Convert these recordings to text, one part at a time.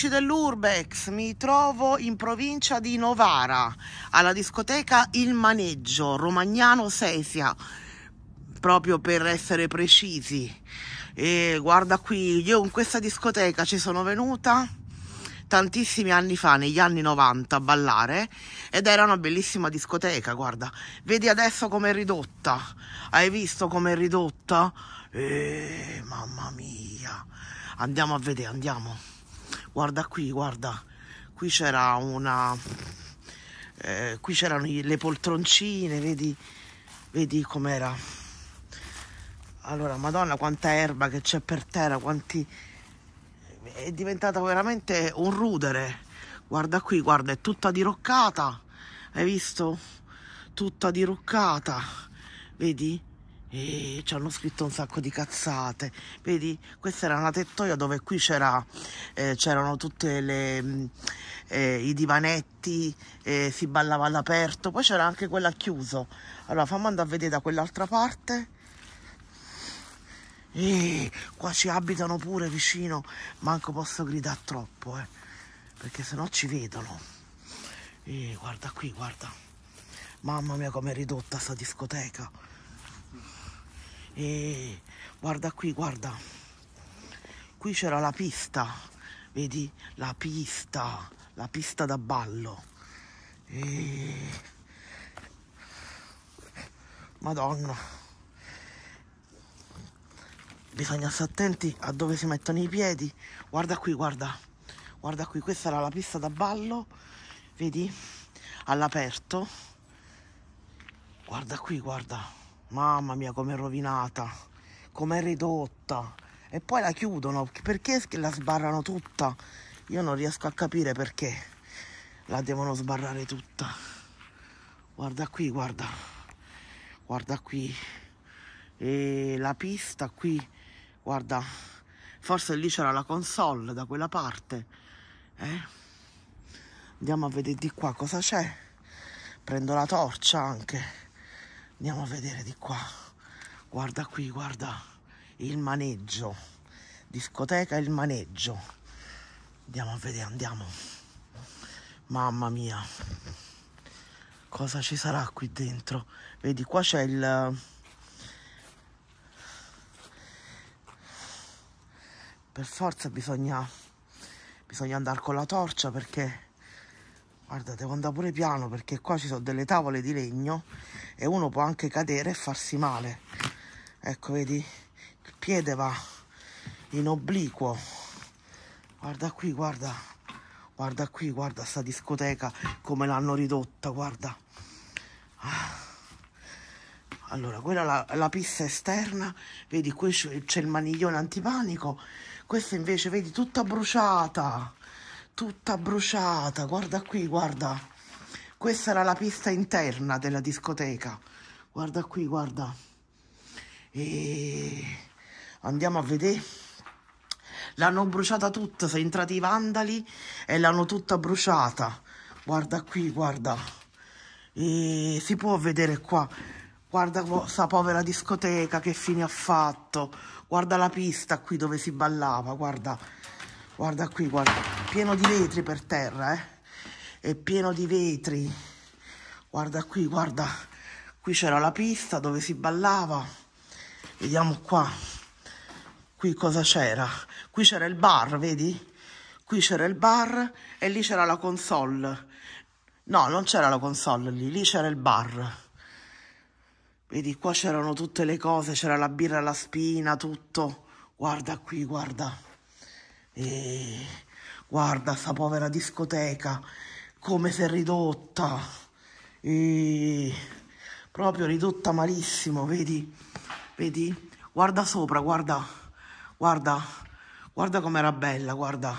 amici dell'Urbex, mi trovo in provincia di Novara alla discoteca Il Maneggio Romagnano Sesia, proprio per essere precisi. E guarda qui, io in questa discoteca ci sono venuta tantissimi anni fa, negli anni 90, a ballare ed era una bellissima discoteca, guarda. Vedi adesso com'è ridotta. Hai visto com'è ridotta? Eh, mamma mia. Andiamo a vedere, andiamo guarda qui guarda qui c'era una eh, qui c'erano le poltroncine vedi vedi com'era allora madonna quanta erba che c'è per terra quanti è diventata veramente un rudere guarda qui guarda è tutta diroccata hai visto tutta diroccata vedi e eh, ci hanno scritto un sacco di cazzate. Vedi, questa era una tettoia dove qui c'era, eh, c'erano tutti mm, eh, i divanetti, eh, si ballava all'aperto, poi c'era anche quella chiuso. Allora fammi andare a vedere da quell'altra parte. E eh, qua ci abitano pure vicino, manco posso gridare troppo, eh, perché sennò ci vedono. E eh, guarda qui, guarda. Mamma mia com'è ridotta sta discoteca e guarda qui guarda qui c'era la pista vedi la pista la pista da ballo e... madonna bisogna stare attenti a dove si mettono i piedi guarda qui guarda guarda qui questa era la pista da ballo vedi all'aperto guarda qui guarda Mamma mia, com'è rovinata, com'è ridotta. E poi la chiudono, perché la sbarrano tutta? Io non riesco a capire perché la devono sbarrare tutta. Guarda qui, guarda. Guarda qui. E la pista qui, guarda. Forse lì c'era la console da quella parte. Eh? Andiamo a vedere di qua cosa c'è. Prendo la torcia anche andiamo a vedere di qua guarda qui guarda il maneggio discoteca il maneggio andiamo a vedere andiamo mamma mia cosa ci sarà qui dentro vedi qua c'è il eh, per forza bisogna bisogna andare con la torcia perché guarda devo andare pure piano perché qua ci sono delle tavole di legno e uno può anche cadere e farsi male ecco vedi il piede va in obliquo guarda qui guarda guarda qui guarda sta discoteca come l'hanno ridotta guarda ah. allora quella è la, la pista esterna vedi qui c'è il maniglione antipanico questa invece vedi tutta bruciata tutta bruciata, guarda qui, guarda. Questa era la pista interna della discoteca. Guarda qui, guarda. E andiamo a vedere. L'hanno bruciata tutta, sono entrati i vandali e l'hanno tutta bruciata. Guarda qui, guarda. E si può vedere qua. Guarda questa povera discoteca che fine ha fatto. Guarda la pista qui dove si ballava, guarda. Guarda qui, guarda, pieno di vetri per terra, eh? È pieno di vetri. Guarda qui, guarda. Qui c'era la pista dove si ballava. Vediamo qua. Qui cosa c'era? Qui c'era il bar, vedi? Qui c'era il bar e lì c'era la console. No, non c'era la console lì, lì c'era il bar. Vedi, qua c'erano tutte le cose, c'era la birra alla spina, tutto. Guarda qui, guarda. E guarda sta povera discoteca come si è ridotta. E proprio ridotta malissimo, vedi? Vedi? Guarda sopra, guarda. Guarda. Guarda com'era bella, guarda.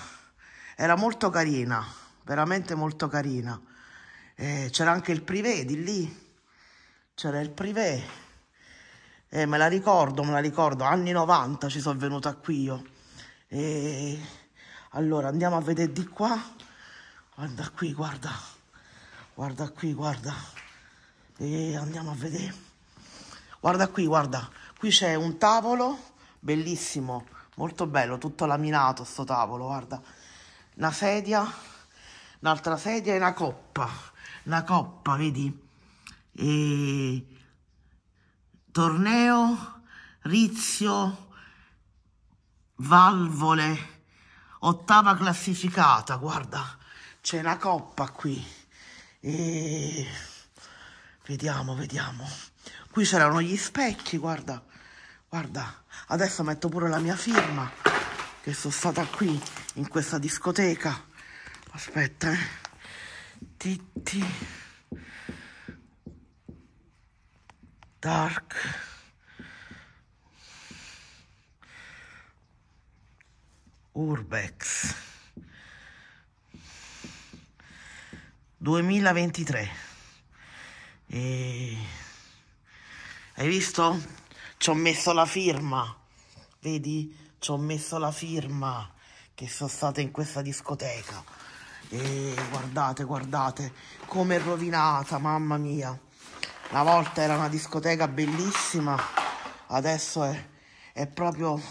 Era molto carina, veramente molto carina. Eh, c'era anche il privé di lì. C'era il privé. Eh, me la ricordo, me la ricordo, anni 90 ci sono venuta qui io. E allora andiamo a vedere di qua. Guarda qui, guarda. Guarda qui, guarda. E andiamo a vedere. Guarda qui, guarda. Qui c'è un tavolo bellissimo, molto bello, tutto laminato sto tavolo, guarda. Una sedia, un'altra sedia e una coppa. Una coppa, vedi? E torneo, Rizio, valvole, ottava classificata, guarda, c'è una coppa qui. E... Vediamo, vediamo. Qui c'erano gli specchi, guarda, guarda. Adesso metto pure la mia firma, che sono stata qui, in questa discoteca. Aspetta, eh. Titti. Dark. Urbex 2023 e... hai visto? Ci ho messo la firma vedi? Ci ho messo la firma che sono stata in questa discoteca e guardate, guardate come è rovinata, mamma mia una volta era una discoteca bellissima adesso è, è proprio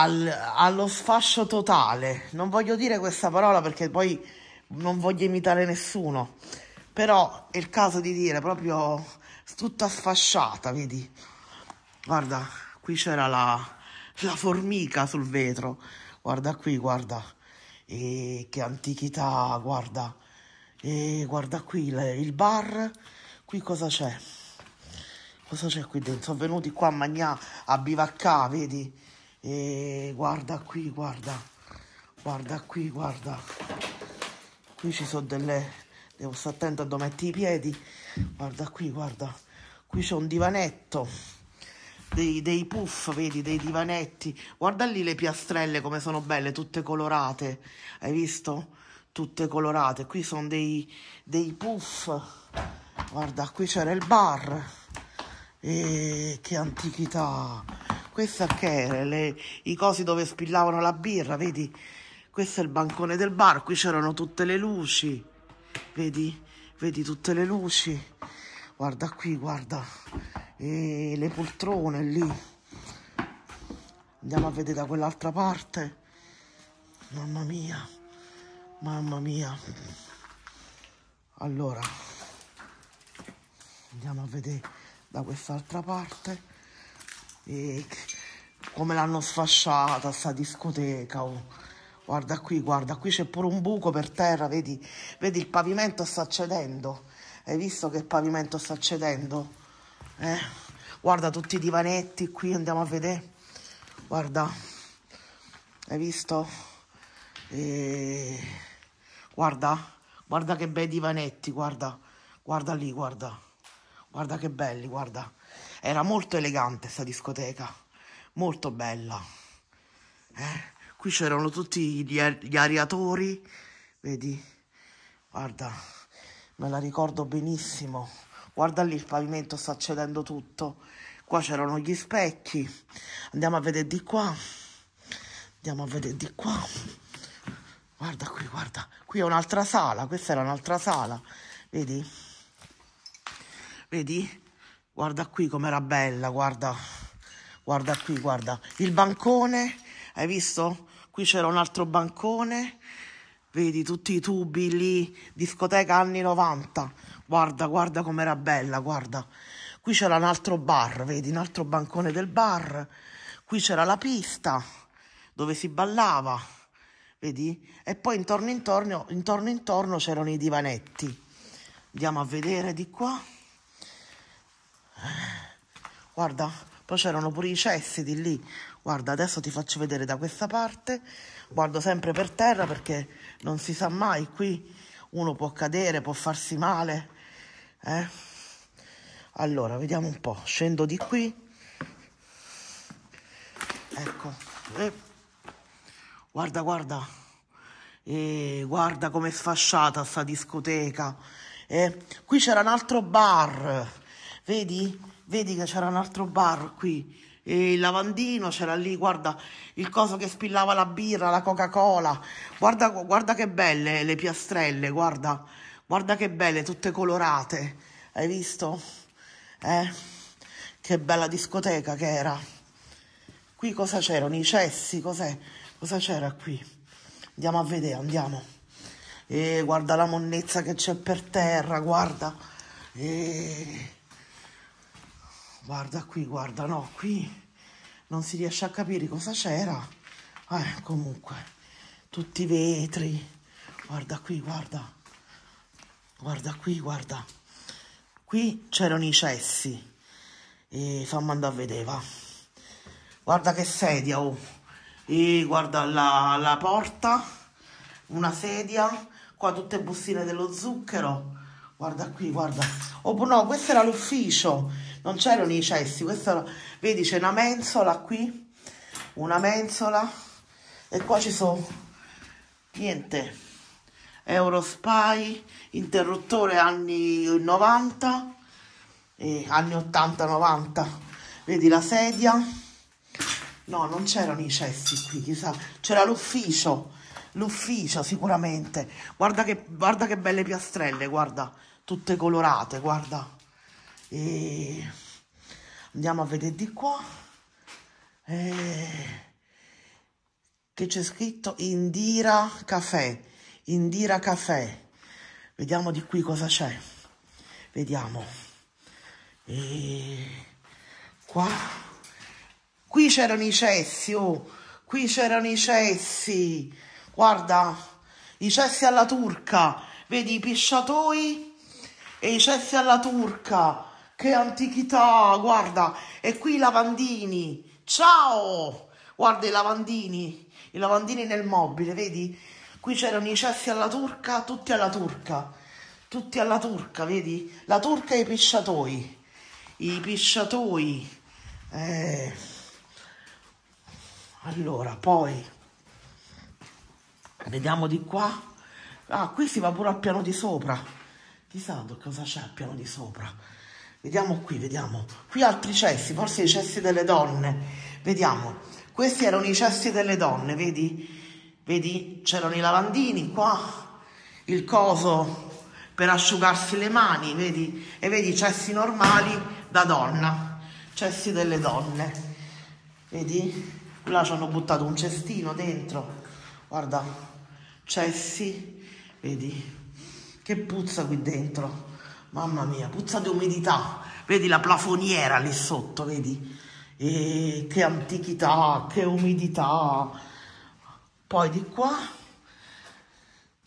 al, allo sfascio totale. Non voglio dire questa parola perché poi non voglio imitare nessuno, però è il caso di dire proprio tutta sfasciata, vedi? Guarda, qui c'era la, la formica sul vetro, guarda qui, guarda, e che antichità, guarda, e guarda qui il, il bar, qui cosa c'è? Cosa c'è qui dentro? Sono venuti qua a mangiare, a bivaccà, vedi? E guarda qui, guarda, guarda qui, guarda. Qui ci sono delle... Devo stare attento a dove metti i piedi. Guarda qui, guarda. Qui c'è un divanetto. Dei, dei puff, vedi, dei divanetti. Guarda lì le piastrelle come sono belle, tutte colorate. Hai visto? Tutte colorate. Qui sono dei, dei puff. Guarda, qui c'era il bar. E che antichità. Questa che era? Le, I cosi dove spillavano la birra, vedi? Questo è il bancone del bar, qui c'erano tutte le luci. Vedi? Vedi tutte le luci? Guarda qui, guarda. E le poltrone lì. Andiamo a vedere da quell'altra parte. Mamma mia. Mamma mia. Allora, andiamo a vedere da quest'altra parte. E eh, come l'hanno sfasciata sta discoteca. Oh. Guarda qui, guarda, qui c'è pure un buco per terra, vedi, vedi il pavimento sta cedendo. Hai visto che il pavimento sta cedendo? Eh? Guarda tutti i divanetti qui, andiamo a vedere. Guarda, hai visto? E... Eh, guarda, guarda che bei divanetti, guarda, guarda lì, guarda. Guarda che belli, guarda. Era molto elegante sta discoteca, molto bella. Eh? Qui c'erano tutti gli, gli ariatori, vedi? Guarda, me la ricordo benissimo. Guarda lì il pavimento, sta cedendo tutto. Qua c'erano gli specchi. Andiamo a vedere di qua. Andiamo a vedere di qua. Guarda qui, guarda. Qui è un'altra sala, questa era un'altra sala. Vedi? Vedi? Guarda qui com'era bella, guarda. Guarda qui, guarda. Il bancone, hai visto? Qui c'era un altro bancone. Vedi tutti i tubi lì, discoteca anni 90. Guarda, guarda com'era bella, guarda. Qui c'era un altro bar, vedi, un altro bancone del bar. Qui c'era la pista dove si ballava, vedi? E poi intorno intorno, intorno, intorno c'erano i divanetti. Andiamo a vedere di qua. Guarda, poi c'erano pure i cessi di lì. Guarda, adesso ti faccio vedere da questa parte. Guardo sempre per terra perché non si sa mai qui. Uno può cadere, può farsi male. Eh? Allora, vediamo un po'. Scendo di qui. Ecco. Eh. Guarda, guarda. E guarda com'è sfasciata sta discoteca. Eh, qui c'era un altro bar. Vedi? Vedi che c'era un altro bar qui. E il lavandino c'era lì, guarda il coso che spillava la birra, la Coca-Cola. Guarda, guarda che belle le piastrelle, guarda. Guarda che belle, tutte colorate. Hai visto? Eh? Che bella discoteca che era. Qui cosa c'erano? I cessi, cos'è? Cosa c'era qui? Andiamo a vedere, andiamo. E eh, guarda la monnezza che c'è per terra, guarda. E eh. Guarda qui, guarda, no, qui non si riesce a capire cosa c'era. Eh, comunque, tutti i vetri. Guarda qui, guarda. Guarda qui, guarda. Qui c'erano i cessi. E fammi andare a vedere, va. Guarda che sedia, oh. E guarda la, la porta. Una sedia. Qua tutte bustine dello zucchero. Guarda qui, guarda. Oh, no, questo era l'ufficio non c'erano i cessi, questa, vedi c'è una mensola qui, una mensola e qua ci sono, niente, Eurospy, interruttore anni 90, eh, anni 80-90, vedi la sedia, no non c'erano i cessi qui, chissà, c'era l'ufficio, l'ufficio sicuramente, guarda che, guarda che belle piastrelle, guarda, tutte colorate, guarda e andiamo a vedere di qua eh, che c'è scritto Indira Caffè Indira Caffè vediamo di qui cosa c'è vediamo e qua qui c'erano i cessi oh qui c'erano i cessi guarda i cessi alla turca vedi i pisciatoi e i cessi alla turca che antichità, guarda, e qui i lavandini. Ciao! Guarda i lavandini, i lavandini nel mobile, vedi? Qui c'erano i cessi alla turca, tutti alla turca. Tutti alla turca, vedi? La turca e i pisciatoi. I pisciatoi. Eh. Allora, poi vediamo di qua. Ah, qui si va pure al piano di sopra. Chissà cosa c'è al piano di sopra. Vediamo qui, vediamo. Qui altri cessi, forse i cessi delle donne. Vediamo. Questi erano i cessi delle donne, vedi? Vedi? C'erano i lavandini qua, il coso per asciugarsi le mani, vedi? E vedi cessi normali da donna, cessi delle donne. Vedi? Là ci hanno buttato un cestino dentro. Guarda, cessi, vedi? Che puzza qui dentro. Mamma mia, puzza di umidità. Vedi la plafoniera lì sotto, vedi? E che antichità, che umidità. Poi di qua,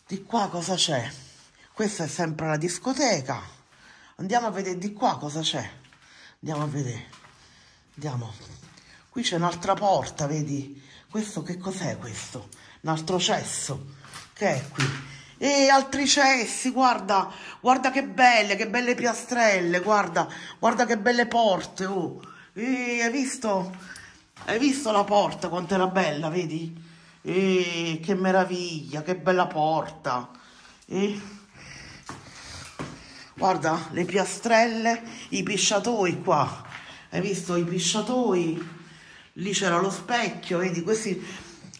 di qua cosa c'è? Questa è sempre la discoteca. Andiamo a vedere di qua cosa c'è. Andiamo a vedere. Andiamo. Qui c'è un'altra porta, vedi? Questo che cos'è questo? Un altro cesso. Che è qui? E altri cessi, guarda, guarda che belle, che belle piastrelle, guarda, guarda che belle porte, oh. E hai visto? Hai visto la porta quanto era bella, vedi? E che meraviglia, che bella porta. E guarda le piastrelle, i pisciatoi qua. Hai visto i pisciatoi? Lì c'era lo specchio, vedi? Questi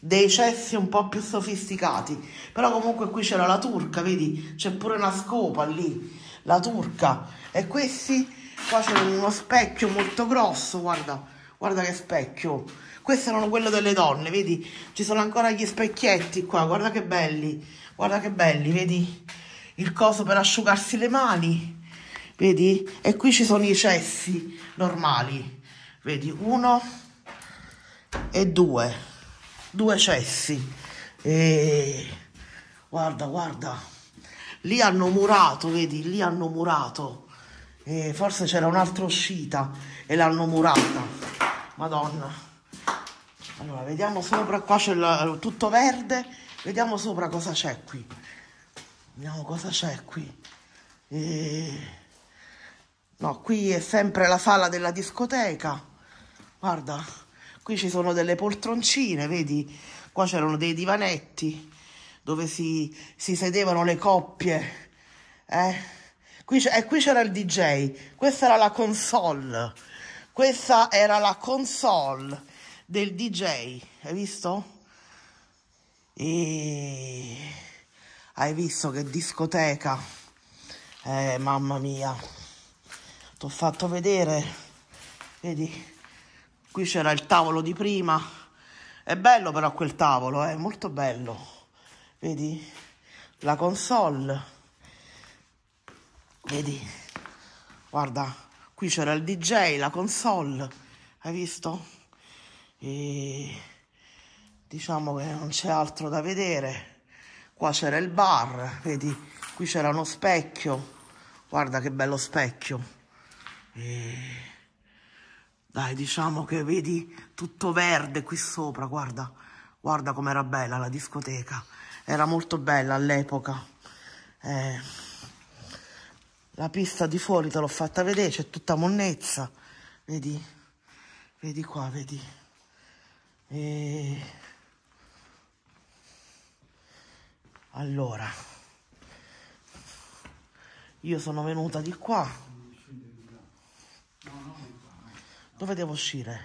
dei cessi un po' più sofisticati. Però comunque qui c'era la turca, vedi? C'è pure una scopa lì, la turca. E questi qua c'è uno specchio molto grosso, guarda, guarda che specchio. Questi erano quello delle donne, vedi? Ci sono ancora gli specchietti qua, guarda che belli, guarda che belli, vedi? Il coso per asciugarsi le mani, vedi? E qui ci sono i cessi normali, vedi? Uno e due due cessi e guarda guarda lì hanno murato vedi lì hanno murato e forse c'era un'altra uscita e l'hanno murata madonna allora vediamo sopra qua c'è tutto verde vediamo sopra cosa c'è qui vediamo cosa c'è qui e... no qui è sempre la sala della discoteca guarda Qui ci sono delle poltroncine, vedi? Qua c'erano dei divanetti dove si, si sedevano le coppie. Eh? Qui e qui c'era il DJ. Questa era la console. Questa era la console del DJ. Hai visto? E... Hai visto che discoteca? Eh, mamma mia. ti ho fatto vedere. Vedi? qui c'era il tavolo di prima è bello però quel tavolo è eh? molto bello vedi la console vedi guarda qui c'era il dj la console hai visto e diciamo che non c'è altro da vedere qua c'era il bar vedi qui c'era uno specchio guarda che bello specchio e dai, diciamo che vedi tutto verde qui sopra, guarda. Guarda com'era bella la discoteca. Era molto bella all'epoca. Eh, la pista di fuori te l'ho fatta vedere, c'è tutta monnezza. Vedi? Vedi qua, vedi? E... Allora, io sono venuta di qua Dove devo uscire?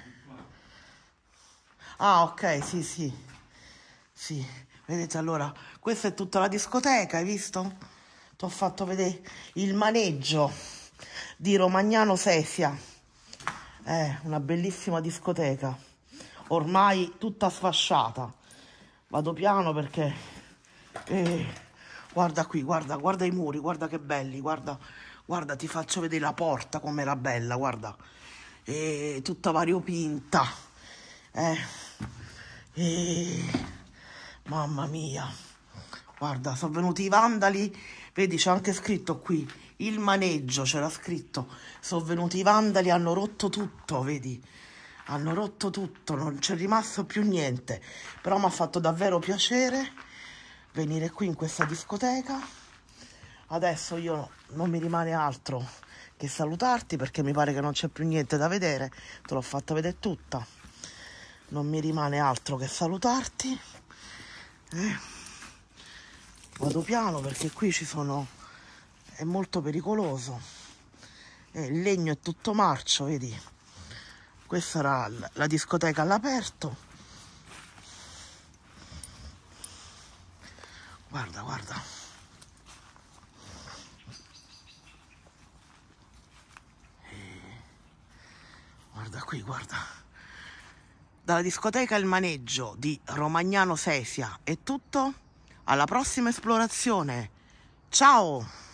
Ah, ok, sì, sì. Sì, vedete allora, questa è tutta la discoteca, hai visto? Ti ho fatto vedere il maneggio di Romagnano Sesia. Eh, una bellissima discoteca. Ormai tutta sfasciata. Vado piano perché... Eh, guarda qui, guarda, guarda i muri, guarda che belli, guarda, guarda, ti faccio vedere la porta com'era bella, guarda eh, tutta variopinta. Eh. Eh. Mamma mia, guarda, sono venuti i vandali, vedi c'è anche scritto qui, il maneggio c'era scritto, sono venuti i vandali, hanno rotto tutto, vedi, hanno rotto tutto, non c'è rimasto più niente, però mi ha fatto davvero piacere venire qui in questa discoteca, adesso io non mi rimane altro che salutarti perché mi pare che non c'è più niente da vedere, te l'ho fatta vedere tutta. Non mi rimane altro che salutarti. Eh. Vado piano perché qui ci sono è molto pericoloso. Eh, il legno è tutto marcio, vedi? Questa era la discoteca all'aperto. Guarda, guarda. qui, guarda. Dalla discoteca Il Maneggio di Romagnano Sesia è tutto. Alla prossima esplorazione. Ciao!